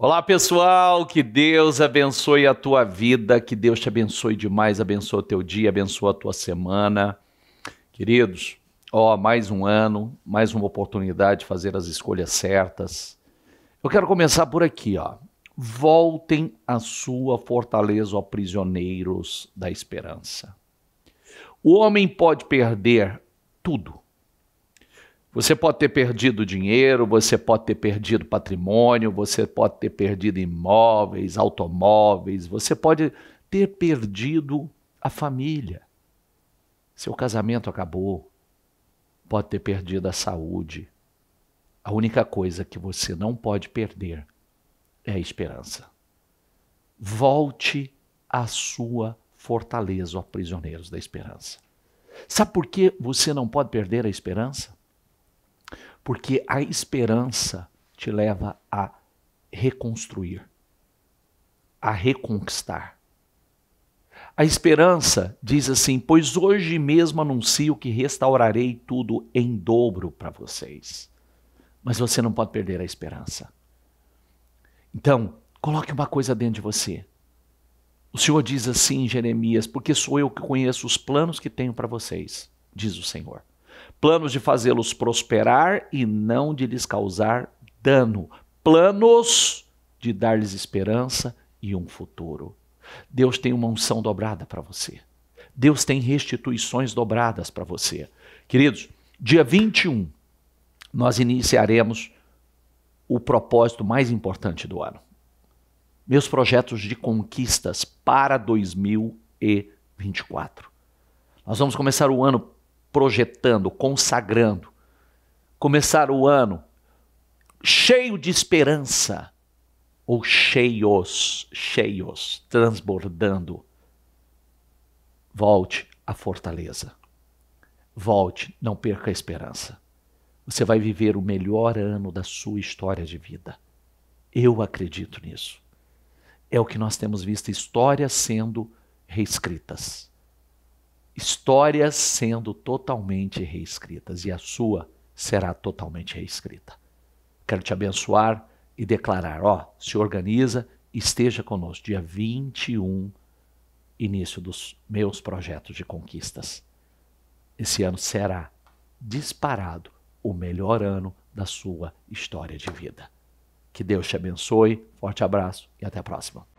Olá pessoal, que Deus abençoe a tua vida, que Deus te abençoe demais, abençoa teu dia, abençoa a tua semana. Queridos, ó, mais um ano, mais uma oportunidade de fazer as escolhas certas. Eu quero começar por aqui, ó. Voltem à sua fortaleza, ó prisioneiros da esperança. O homem pode perder tudo, você pode ter perdido dinheiro, você pode ter perdido patrimônio, você pode ter perdido imóveis, automóveis, você pode ter perdido a família. Seu casamento acabou. Pode ter perdido a saúde. A única coisa que você não pode perder é a esperança. Volte à sua fortaleza, ó prisioneiros da esperança. Sabe por que você não pode perder a esperança? porque a esperança te leva a reconstruir, a reconquistar. A esperança diz assim: Pois hoje mesmo anuncio que restaurarei tudo em dobro para vocês. Mas você não pode perder a esperança. Então, coloque uma coisa dentro de você. O Senhor diz assim em Jeremias: Porque sou eu que conheço os planos que tenho para vocês, diz o Senhor planos de fazê-los prosperar e não de lhes causar dano, planos de dar-lhes esperança e um futuro. Deus tem uma unção dobrada para você. Deus tem restituições dobradas para você. Queridos, dia 21 nós iniciaremos o propósito mais importante do ano. Meus projetos de conquistas para 2024. Nós vamos começar o ano projetando, consagrando. Começar o ano cheio de esperança, ou cheios, cheios, transbordando. Volte à fortaleza. Volte, não perca a esperança. Você vai viver o melhor ano da sua história de vida. Eu acredito nisso. É o que nós temos visto histórias sendo reescritas histórias sendo totalmente reescritas e a sua será totalmente reescrita. Quero te abençoar e declarar, ó, se organiza, esteja conosco dia 21, início dos meus projetos de conquistas. Esse ano será disparado o melhor ano da sua história de vida. Que Deus te abençoe, forte abraço e até a próxima.